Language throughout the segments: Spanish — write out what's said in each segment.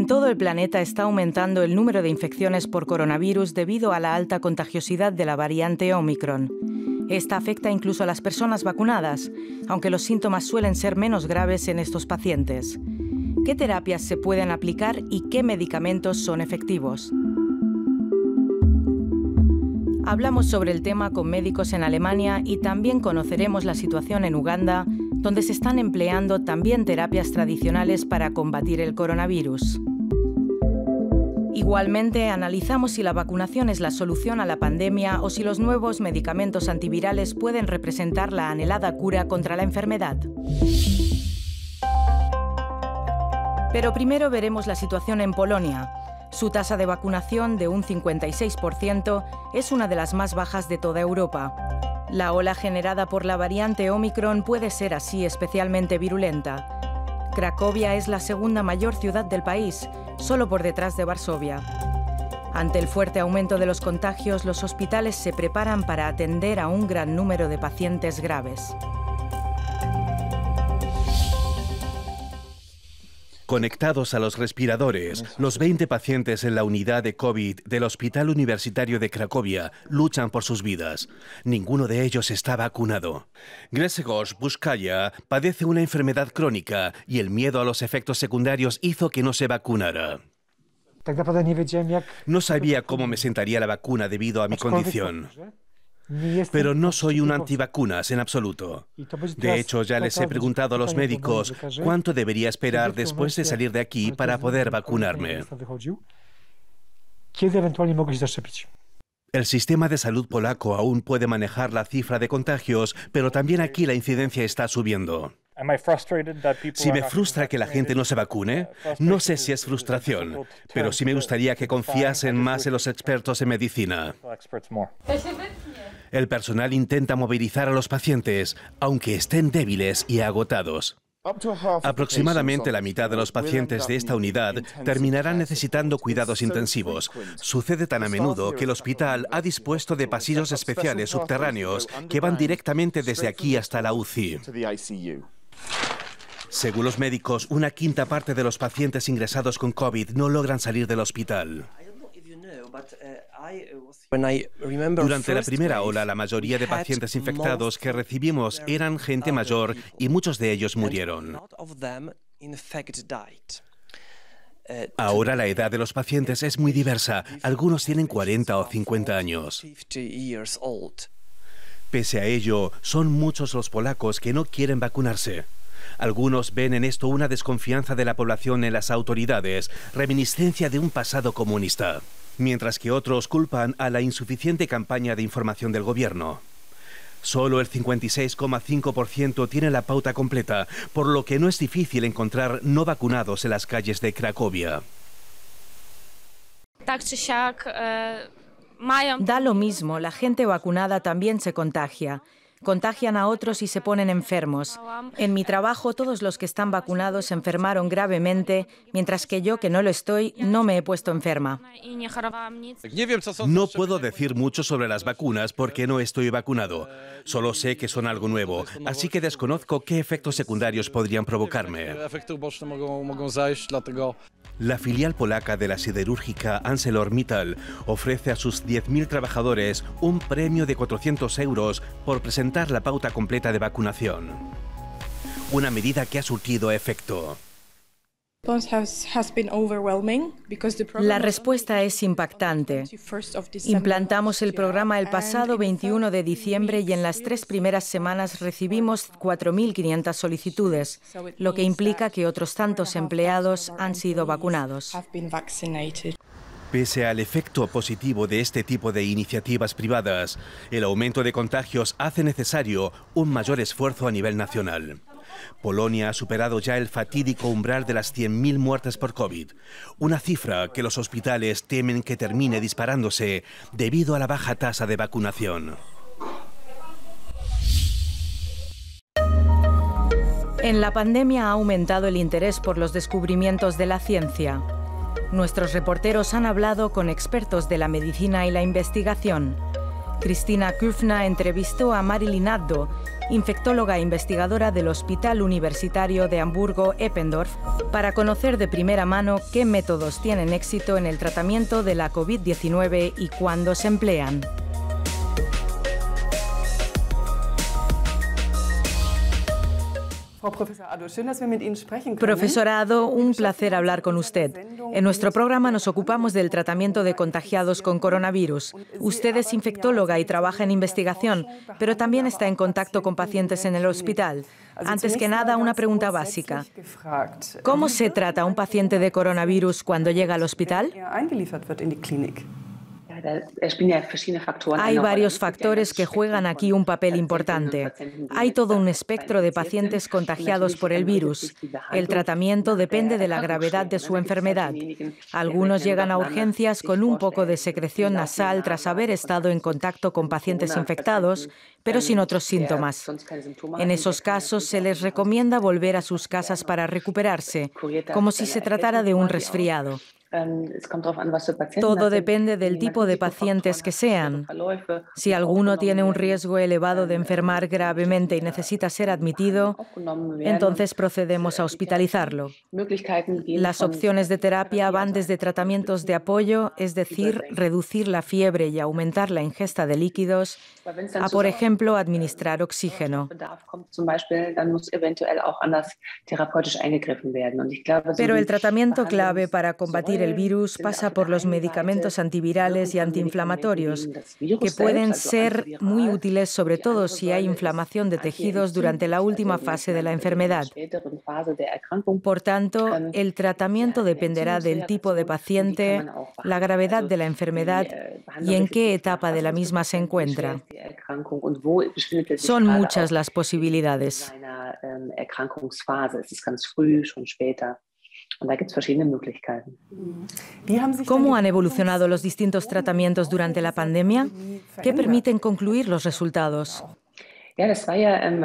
En todo el planeta está aumentando el número de infecciones por coronavirus debido a la alta contagiosidad de la variante Omicron. Esta afecta incluso a las personas vacunadas, aunque los síntomas suelen ser menos graves en estos pacientes. ¿Qué terapias se pueden aplicar y qué medicamentos son efectivos? Hablamos sobre el tema con médicos en Alemania y también conoceremos la situación en Uganda, donde se están empleando también terapias tradicionales para combatir el coronavirus. Igualmente, analizamos si la vacunación es la solución a la pandemia o si los nuevos medicamentos antivirales pueden representar la anhelada cura contra la enfermedad. Pero primero veremos la situación en Polonia. Su tasa de vacunación de un 56% es una de las más bajas de toda Europa. La ola generada por la variante Omicron puede ser así especialmente virulenta. Cracovia es la segunda mayor ciudad del país, solo por detrás de Varsovia. Ante el fuerte aumento de los contagios, los hospitales se preparan para atender a un gran número de pacientes graves. Conectados a los respiradores, los 20 pacientes en la unidad de COVID del Hospital Universitario de Cracovia luchan por sus vidas. Ninguno de ellos está vacunado. Gresegos Buskaya padece una enfermedad crónica y el miedo a los efectos secundarios hizo que no se vacunara. No sabía cómo me sentaría la vacuna debido a mi condición. Este pero no soy un antivacunas en absoluto. De hecho, ya les he preguntado a los médicos cuánto debería esperar después de salir de aquí para poder vacunarme. El sistema de salud polaco aún puede manejar la cifra de contagios, pero también aquí la incidencia está subiendo. Si me frustra que la gente no se vacune, no sé si es frustración, pero sí me gustaría que confiasen más en los expertos en medicina. El personal intenta movilizar a los pacientes, aunque estén débiles y agotados. Aproximadamente la mitad de los pacientes de esta unidad terminarán necesitando cuidados intensivos. Sucede tan a menudo que el hospital ha dispuesto de pasillos especiales subterráneos que van directamente desde aquí hasta la UCI. Según los médicos, una quinta parte de los pacientes ingresados con COVID no logran salir del hospital. Uh, Durante la primera ola, la mayoría de pacientes infectados que recibimos eran gente mayor y muchos de ellos murieron. Uh, Ahora la edad de los pacientes es muy diversa. Algunos tienen 40 o 50 años. Pese a ello, son muchos los polacos que no quieren vacunarse. Algunos ven en esto una desconfianza de la población en las autoridades, reminiscencia de un pasado comunista mientras que otros culpan a la insuficiente campaña de información del gobierno. Solo el 56,5% tiene la pauta completa, por lo que no es difícil encontrar no vacunados en las calles de Cracovia. E, da lo mismo, la gente vacunada también se contagia contagian a otros y se ponen enfermos. En mi trabajo todos los que están vacunados se enfermaron gravemente, mientras que yo, que no lo estoy, no me he puesto enferma. No puedo decir mucho sobre las vacunas porque no estoy vacunado. Solo sé que son algo nuevo, así que desconozco qué efectos secundarios podrían provocarme. La filial polaca de la siderúrgica Mittal... ofrece a sus 10.000 trabajadores un premio de 400 euros por presentar la pauta completa de vacunación. Una medida que ha surtido efecto. La respuesta es impactante. Implantamos el programa el pasado 21 de diciembre y en las tres primeras semanas recibimos 4.500 solicitudes, lo que implica que otros tantos empleados han sido vacunados. Pese al efecto positivo de este tipo de iniciativas privadas, el aumento de contagios hace necesario un mayor esfuerzo a nivel nacional. Polonia ha superado ya el fatídico umbral de las 100.000 muertes por COVID, una cifra que los hospitales temen que termine disparándose debido a la baja tasa de vacunación. En la pandemia ha aumentado el interés por los descubrimientos de la ciencia. Nuestros reporteros han hablado con expertos de la medicina y la investigación. Cristina Kufna entrevistó a Marilyn Addo, infectóloga e investigadora del Hospital Universitario de Hamburgo-Eppendorf, para conocer de primera mano qué métodos tienen éxito en el tratamiento de la COVID-19 y cuándo se emplean. Profesorado, un placer hablar con usted. En nuestro programa nos ocupamos del tratamiento de contagiados con coronavirus. Usted es infectóloga y trabaja en investigación, pero también está en contacto con pacientes en el hospital. Antes que nada, una pregunta básica. ¿Cómo se trata un paciente de coronavirus cuando llega al hospital? Er hay varios factores que juegan aquí un papel importante. Hay todo un espectro de pacientes contagiados por el virus. El tratamiento depende de la gravedad de su enfermedad. Algunos llegan a urgencias con un poco de secreción nasal tras haber estado en contacto con pacientes infectados, pero sin otros síntomas. En esos casos se les recomienda volver a sus casas para recuperarse, como si se tratara de un resfriado. Ähm, Todo er. depende del tipo de pacientes que sean. Si alguno tiene un riesgo elevado de ähm, enfermar gravemente y äh, necesita ser admitido, entonces procedemos äh, a hospitalizarlo. Las opciones de terapia van desde tratamientos de apoyo, es decir, reducir la fiebre y aumentar la ingesta de líquidos, a, por ejemplo, äh, administrar oxígeno. Pero el tratamiento clave para combatir el virus pasa por los medicamentos antivirales y antiinflamatorios, que pueden ser muy útiles sobre todo si hay inflamación de tejidos durante la última fase de la enfermedad. Por tanto, el tratamiento dependerá del tipo de paciente, la gravedad de la enfermedad eh, y en qué etapa de la misma se encuentra. Este Son muchas las eh, posibilidades. Em, ¿Cómo han evolucionado los distintos tratamientos durante la pandemia? ¿Qué permiten concluir los resultados? Ähm,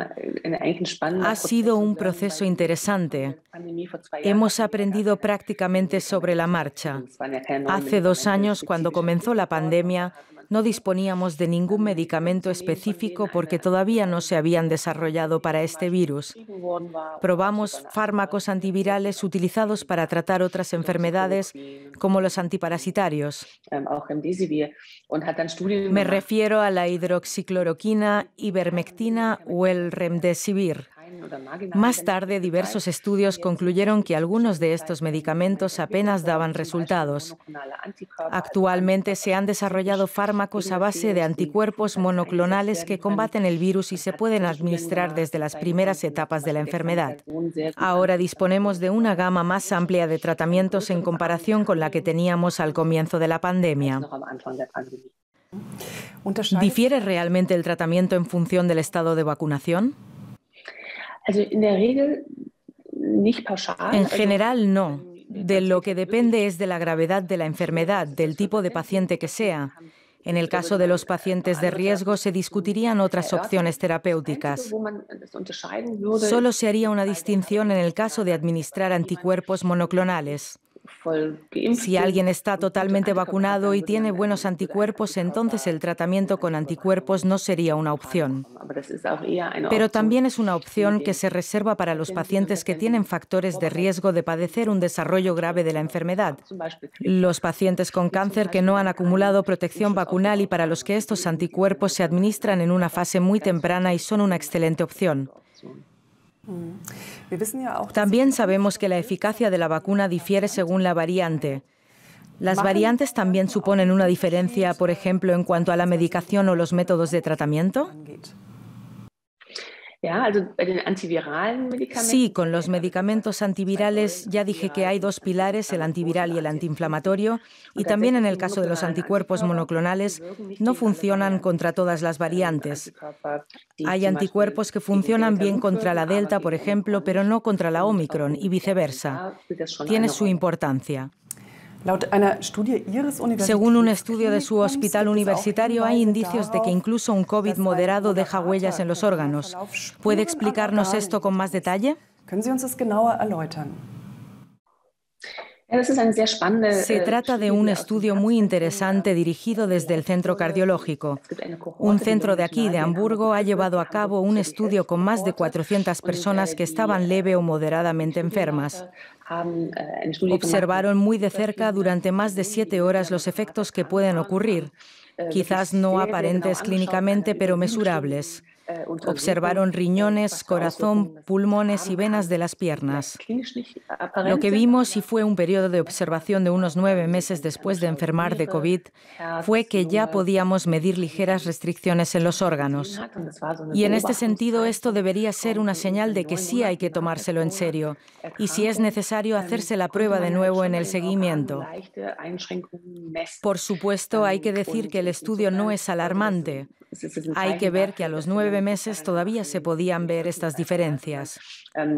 ha sido un proceso interesante. Hemos aprendido prácticamente sobre la marcha. Hace dos años, cuando comenzó la pandemia, no disponíamos de ningún medicamento específico porque todavía no se habían desarrollado para este virus. Probamos fármacos antivirales utilizados para tratar otras enfermedades como los antiparasitarios. Me refiero a la hidroxicloroquina, ivermectina o el remdesivir. Más tarde, diversos estudios concluyeron que algunos de estos medicamentos apenas daban resultados. Actualmente se han desarrollado fármacos a base de anticuerpos monoclonales que combaten el virus y se pueden administrar desde las primeras etapas de la enfermedad. Ahora disponemos de una gama más amplia de tratamientos en comparación con la que teníamos al comienzo de la pandemia. ¿Difiere realmente el tratamiento en función del estado de vacunación? En general, no. De lo que depende es de la gravedad de la enfermedad, del tipo de paciente que sea. En el caso de los pacientes de riesgo se discutirían otras opciones terapéuticas. Solo se haría una distinción en el caso de administrar anticuerpos monoclonales. Si alguien está totalmente vacunado y tiene buenos anticuerpos, entonces el tratamiento con anticuerpos no sería una opción. Pero también es una opción que se reserva para los pacientes que tienen factores de riesgo de padecer un desarrollo grave de la enfermedad. Los pacientes con cáncer que no han acumulado protección vacunal y para los que estos anticuerpos se administran en una fase muy temprana y son una excelente opción. También sabemos que la eficacia de la vacuna difiere según la variante. Las variantes también suponen una diferencia, por ejemplo, en cuanto a la medicación o los métodos de tratamiento. Sí, con los medicamentos antivirales ya dije que hay dos pilares, el antiviral y el antiinflamatorio, y también en el caso de los anticuerpos monoclonales no funcionan contra todas las variantes. Hay anticuerpos que funcionan bien contra la delta, por ejemplo, pero no contra la Omicron y viceversa. Tiene su importancia. Según un estudio de su hospital universitario, hay indicios de que incluso un COVID moderado deja huellas en los órganos. ¿Puede explicarnos esto con más detalle? Se eh, trata de un estudio muy interesante dirigido desde el Centro Cardiológico. Un centro de aquí, de Hamburgo, ha llevado a cabo un estudio con más de 400 personas que estaban leve o eh, moderadamente enfermas. Eh, Observaron muy de cerca durante más de siete horas los efectos que pueden ocurrir, quizás no aparentes clínicamente, pero mesurables. Eh, Observaron riñones, eh, corazón, pulmones y venas de las piernas. Lo que vimos, y fue un periodo de observación de unos nueve meses después de enfermar de COVID, fue que ya podíamos medir ligeras restricciones en los órganos. Y en este sentido, esto debería ser una señal de que sí hay que tomárselo en serio y si es necesario eh, hacerse la prueba de nuevo en el seguimiento. Por supuesto, hay que decir que el estudio no es alarmante. Hay que ver que a los nueve meses todavía se podían ver estas diferencias. Em,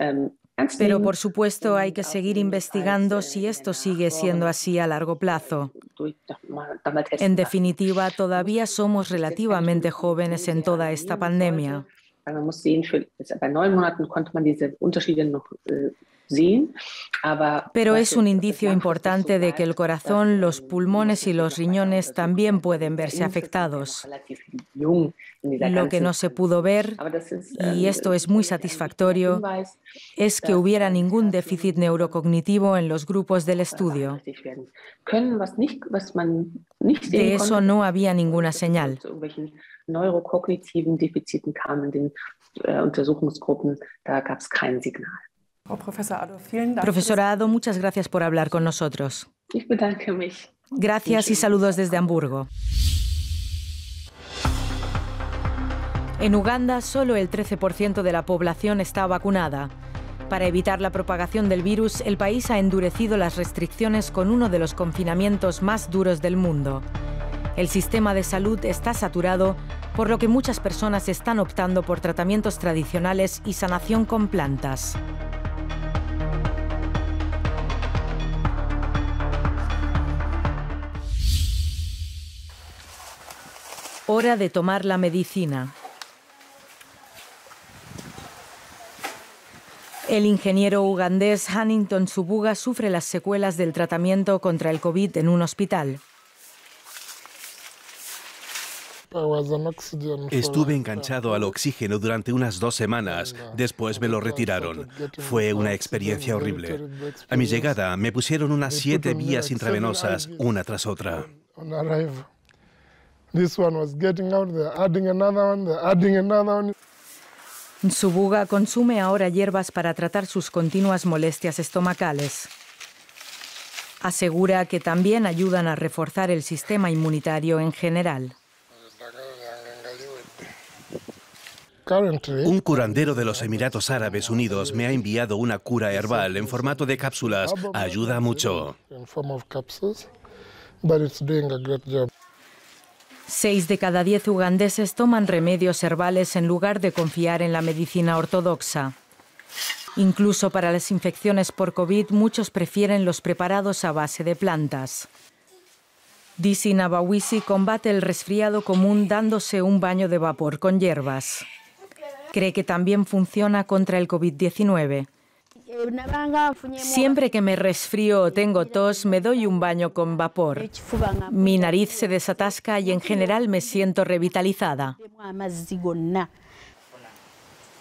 em, Pero por supuesto hay que seguir investigando si esto sigue siendo así a largo plazo. Äh, en definitiva, todavía somos relativamente jóvenes en toda esta pandemia. Pero pues, es un indicio importante de que el corazón, los pulmones y los riñones también pueden verse afectados. Lo que no se pudo ver, y eh, esto es eh, muy satisfactorio, es que hubiera ningún déficit neurocognitivo en los grupos del estudio. De eso no había ninguna señal. Oh, Profesora Ado, muchas gracias por hablar con nosotros. Gracias y saludos desde Hamburgo. En Uganda solo el 13% de la población está vacunada. Para evitar la propagación del virus, el país ha endurecido las restricciones con uno de los confinamientos más duros del mundo. El sistema de salud está saturado, por lo que muchas personas están optando por tratamientos tradicionales y sanación con plantas. Hora de tomar la medicina. El ingeniero ugandés Hannington Subuga sufre las secuelas del tratamiento contra el COVID en un hospital. Estuve enganchado al oxígeno durante unas dos semanas, después me lo retiraron. Fue una experiencia horrible. A mi llegada me pusieron unas siete vías intravenosas, una tras otra. This one was getting out, adding another one, adding consume ahora hierbas para tratar sus continuas molestias estomacales. Asegura que también ayudan a reforzar el sistema inmunitario en general. Un curandero de los Emiratos Árabes Unidos me ha enviado una cura herbal en formato de cápsulas. Ayuda mucho. Seis de cada diez ugandeses toman remedios herbales en lugar de confiar en la medicina ortodoxa. Incluso para las infecciones por COVID, muchos prefieren los preparados a base de plantas. Disi Nabawisi combate el resfriado común dándose un baño de vapor con hierbas. Cree que también funciona contra el COVID-19. Siempre que me resfrío o tengo tos, me doy un baño con vapor. Mi nariz se desatasca y en general me siento revitalizada.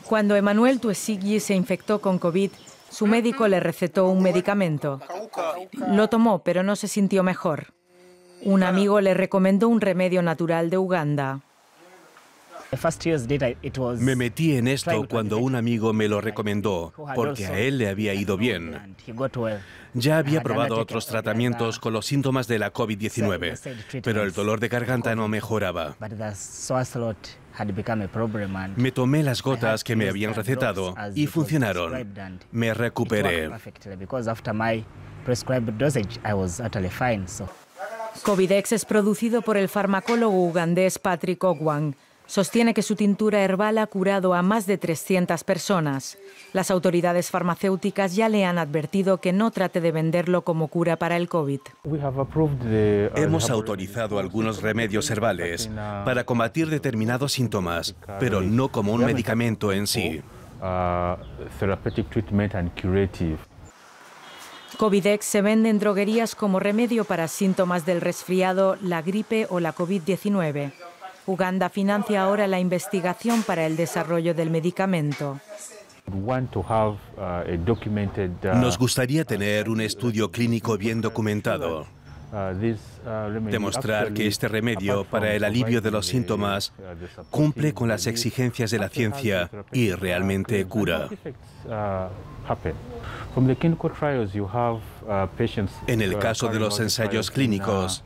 Cuando Emanuel Tuesigui se infectó con COVID, su médico le recetó un medicamento. Lo tomó, pero no se sintió mejor. Un amigo le recomendó un remedio natural de Uganda. Me metí en esto cuando un amigo me lo recomendó, porque a él le había ido bien. Ya había probado otros tratamientos con los síntomas de la COVID-19, pero el dolor de garganta no mejoraba. Me tomé las gotas que me habían recetado y funcionaron. Me recuperé. Covidex es producido por el farmacólogo ugandés Patrick Ogwan. Sostiene que su tintura herbal ha curado a más de 300 personas. Las autoridades farmacéuticas ya le han advertido que no trate de venderlo como cura para el COVID. Uh, Hemos autorizado algunos remedios herbales uh, para combatir determinados síntomas, pero no como un medicamento en sí. Uh, Covidex se vende en droguerías como remedio para síntomas del resfriado, la gripe o la COVID-19. Uganda financia ahora la investigación para el desarrollo del medicamento. Uh, uh, Nos gustaría tener un estudio clínico bien documentado, uh, demostrar que este remedio para el alivio de los síntomas cumple con las exigencias de la ciencia y realmente cura. En el caso de los ensayos clínicos,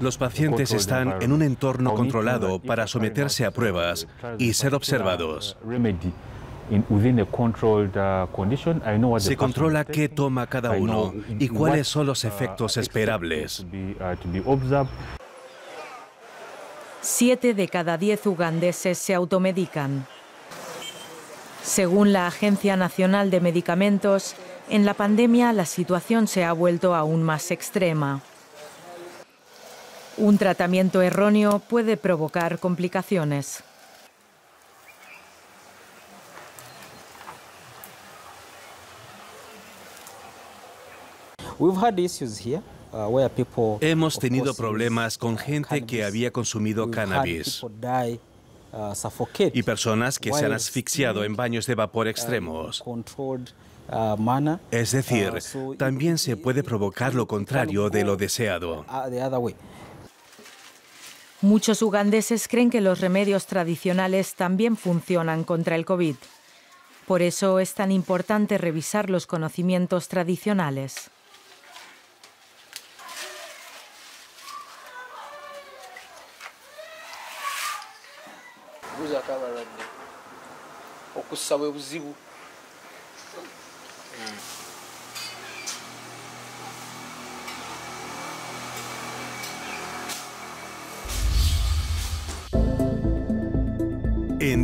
los pacientes están en un entorno controlado para someterse a pruebas uh, y ser uh, observados. Uh, se controla qué toma cada uno y cuáles son los efectos esperables. Siete de cada diez ugandeses se automedican. Según la Agencia Nacional de Medicamentos, en la pandemia la situación se ha vuelto aún más extrema. Un tratamiento erróneo puede provocar complicaciones. Uh, Hemos tenido problemas con gente que había consumido cannabis uh, y personas que se han asfixiado en baños de vapor uh, extremos. Es decir, también se puede provocar lo contrario de lo deseado. Muchos ugandeses creen que los remedios tradicionales también funcionan contra el COVID. Por eso es tan importante revisar los conocimientos tradicionales.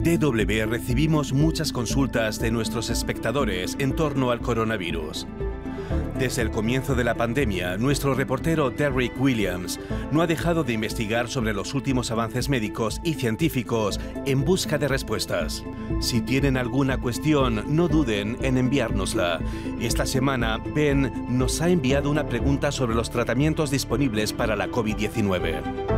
DW recibimos muchas consultas de nuestros espectadores en torno al coronavirus. Desde el comienzo de la pandemia, nuestro reportero Derrick Williams no ha dejado de investigar sobre los últimos avances médicos y científicos en busca de respuestas. Si tienen alguna cuestión, no duden en enviárnosla. Esta semana, Ben nos ha enviado una pregunta sobre los tratamientos disponibles para la COVID-19.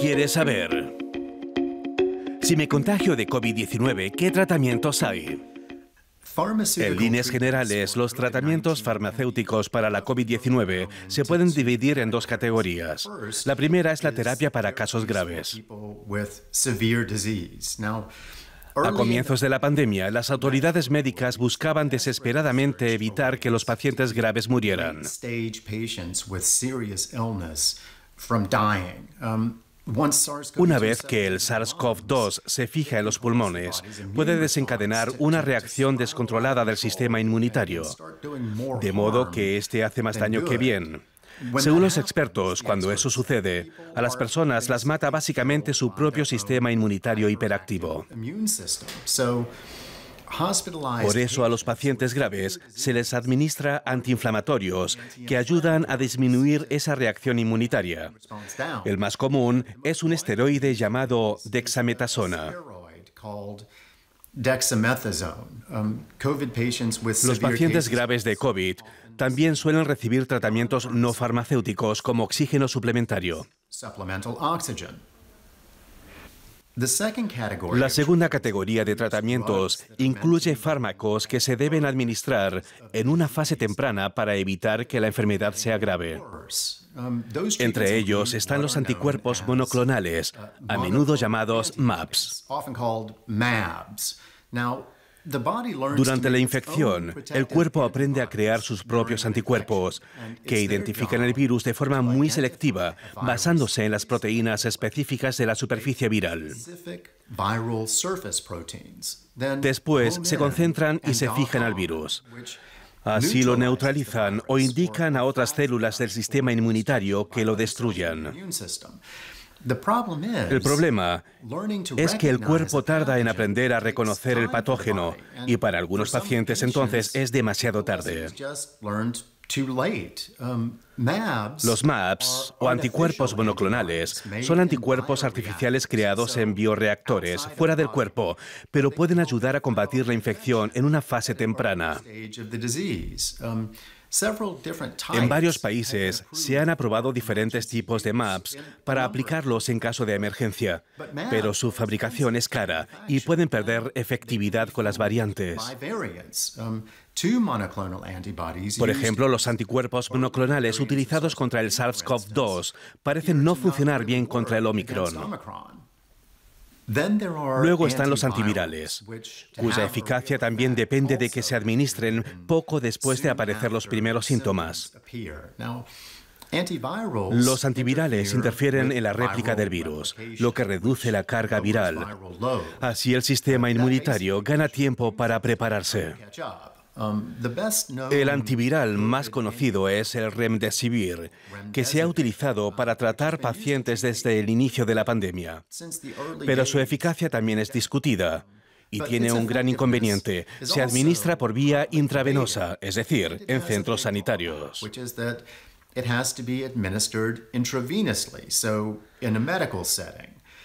Quiere saber. Si me contagio de COVID-19, ¿qué tratamientos hay? En líneas generales, los tratamientos farmacéuticos para la COVID-19 se pueden dividir en dos categorías. La primera es la terapia para casos graves. A comienzos de la pandemia, las autoridades médicas buscaban desesperadamente evitar que los pacientes graves murieran. Una vez que el SARS-CoV-2 se fija en los pulmones, puede desencadenar una reacción descontrolada del sistema inmunitario, de modo que éste hace más daño que bien. Según los expertos, cuando eso sucede, a las personas las mata básicamente su propio sistema inmunitario hiperactivo. Por eso a los pacientes graves se les administra antiinflamatorios que ayudan a disminuir esa reacción inmunitaria. El más común es un esteroide llamado dexametasona. Um, los pacientes graves de COVID también suelen recibir tratamientos no farmacéuticos como oxígeno suplementario. La segunda categoría de tratamientos incluye fármacos que se deben administrar en una fase temprana para evitar que la enfermedad sea grave. Um, Entre ellos están los anticuerpos monoclonales, a menudo llamados MAPS. Durante la infección, el cuerpo aprende a crear sus propios anticuerpos, que identifican el virus de forma muy selectiva, basándose en las proteínas específicas de la superficie viral. Después se concentran y se fijan al virus. Así lo neutralizan o indican a otras células del sistema inmunitario que lo destruyan. El problema es que el cuerpo tarda en aprender a reconocer el patógeno y para algunos pacientes entonces es demasiado tarde. Um, Los MAPs o anticuerpos monoclonales son anticuerpos artificiales creados en bioreactores fuera del cuerpo, pero pueden ayudar a combatir la infección en una fase temprana. En varios países se han aprobado diferentes tipos de MAPS para aplicarlos en caso de emergencia, pero su fabricación es cara y pueden perder efectividad con las variantes. Um, Por ejemplo, los anticuerpos monoclonales utilizados contra el SARS-CoV-2 parecen no funcionar bien contra el Omicron. Luego están los antivirales, cuya eficacia también depende de que se administren poco después de aparecer los primeros síntomas. Los antivirales interfieren en la réplica del virus, lo que reduce la carga viral. Así el sistema inmunitario gana tiempo para prepararse. Um, el antiviral más conocido es el Remdesivir, que se ha utilizado para tratar pacientes desde el inicio de la pandemia. Pero su eficacia también es discutida y tiene un gran inconveniente. Se administra por vía intravenosa, es decir, en centros sanitarios.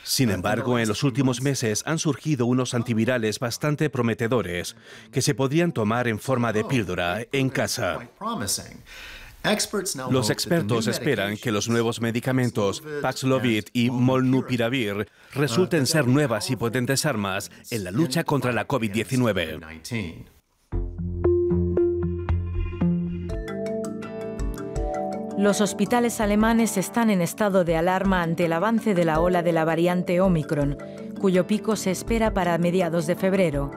Sin embargo, en los últimos meses han surgido unos antivirales bastante prometedores que se podrían tomar en forma de píldora en casa. Los expertos esperan que los nuevos medicamentos Paxlovid y Molnupiravir resulten ser nuevas y potentes armas en la lucha contra la COVID-19. Los hospitales alemanes están en estado de alarma ante el avance de la ola de la variante Omicron, cuyo pico se espera para mediados de febrero.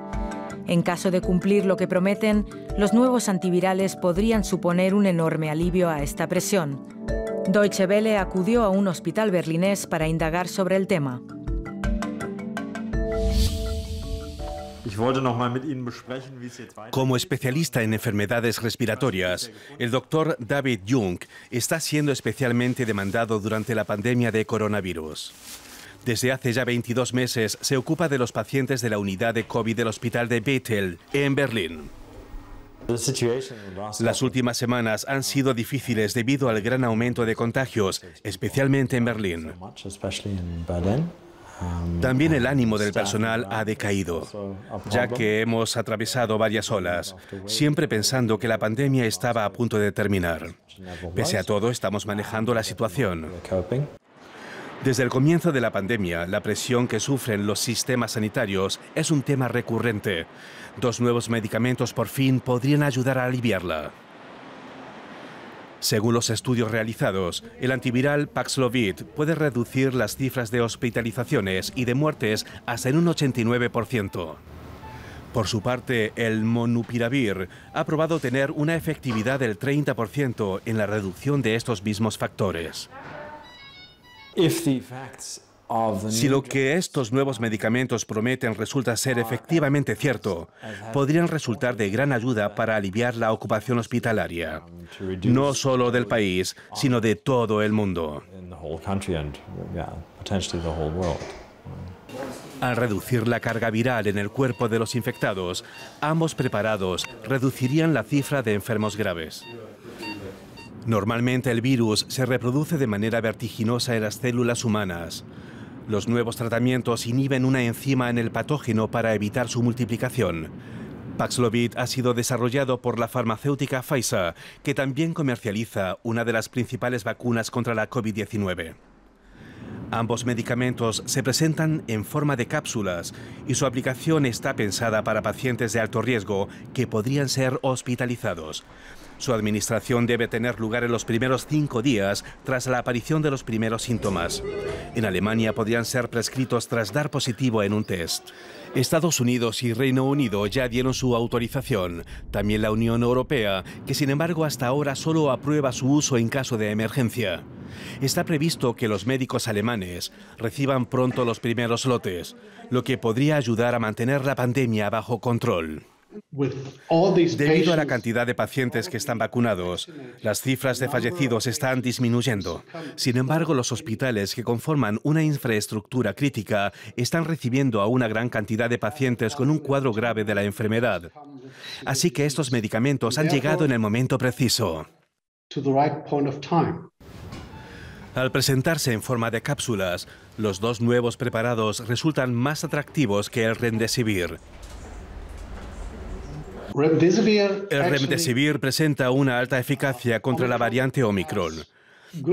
En caso de cumplir lo que prometen, los nuevos antivirales podrían suponer un enorme alivio a esta presión. Deutsche Welle acudió a un hospital berlinés para indagar sobre el tema. Como especialista en enfermedades respiratorias, el doctor David Jung está siendo especialmente demandado durante la pandemia de coronavirus. Desde hace ya 22 meses se ocupa de los pacientes de la unidad de COVID del Hospital de Bethel, en Berlín. Las últimas semanas han sido difíciles debido al gran aumento de contagios, especialmente en Berlín. También el ánimo del personal ha decaído, ya que hemos atravesado varias olas, siempre pensando que la pandemia estaba a punto de terminar. Pese a todo, estamos manejando la situación. Desde el comienzo de la pandemia, la presión que sufren los sistemas sanitarios es un tema recurrente. Dos nuevos medicamentos por fin podrían ayudar a aliviarla. Según los estudios realizados, el antiviral Paxlovid puede reducir las cifras de hospitalizaciones y de muertes hasta en un 89%. Por su parte, el monupiravir ha probado tener una efectividad del 30% en la reducción de estos mismos factores. Si lo que estos nuevos medicamentos prometen resulta ser efectivamente cierto, podrían resultar de gran ayuda para aliviar la ocupación hospitalaria, no solo del país, sino de todo el mundo. Al reducir la carga viral en el cuerpo de los infectados, ambos preparados reducirían la cifra de enfermos graves. Normalmente el virus se reproduce de manera vertiginosa en las células humanas. Los nuevos tratamientos inhiben una enzima en el patógeno para evitar su multiplicación. Paxlovid ha sido desarrollado por la farmacéutica Pfizer, que también comercializa una de las principales vacunas contra la COVID-19. Ambos medicamentos se presentan en forma de cápsulas y su aplicación está pensada para pacientes de alto riesgo que podrían ser hospitalizados. Su administración debe tener lugar en los primeros cinco días tras la aparición de los primeros síntomas. En Alemania podrían ser prescritos tras dar positivo en un test. Estados Unidos y Reino Unido ya dieron su autorización, también la Unión Europea, que sin embargo hasta ahora solo aprueba su uso en caso de emergencia. Está previsto que los médicos alemanes reciban pronto los primeros lotes, lo que podría ayudar a mantener la pandemia bajo control. Debido a la cantidad de pacientes que están vacunados, las cifras de fallecidos están disminuyendo. Sin embargo, los hospitales que conforman una infraestructura crítica están recibiendo a una gran cantidad de pacientes con un cuadro grave de la enfermedad. Así que estos medicamentos han llegado en el momento preciso. Al presentarse en forma de cápsulas, los dos nuevos preparados resultan más atractivos que el Rendesivir. El remdesivir presenta una alta eficacia contra la variante Omicron,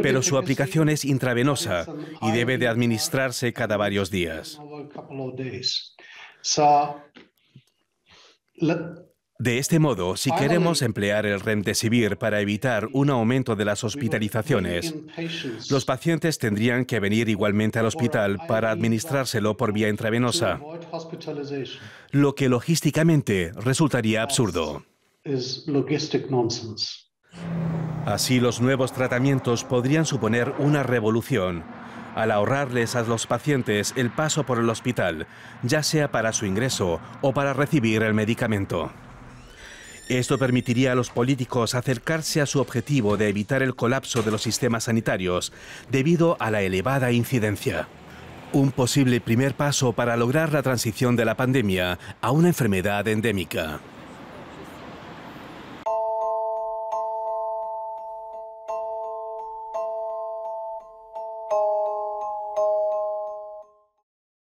pero su aplicación es intravenosa y debe de administrarse cada varios días. De este modo, si queremos emplear el remdesivir para evitar un aumento de las hospitalizaciones, los pacientes tendrían que venir igualmente al hospital para administrárselo por vía intravenosa, lo que logísticamente resultaría absurdo. Así los nuevos tratamientos podrían suponer una revolución al ahorrarles a los pacientes el paso por el hospital, ya sea para su ingreso o para recibir el medicamento. Esto permitiría a los políticos acercarse a su objetivo de evitar el colapso de los sistemas sanitarios debido a la elevada incidencia. Un posible primer paso para lograr la transición de la pandemia a una enfermedad endémica.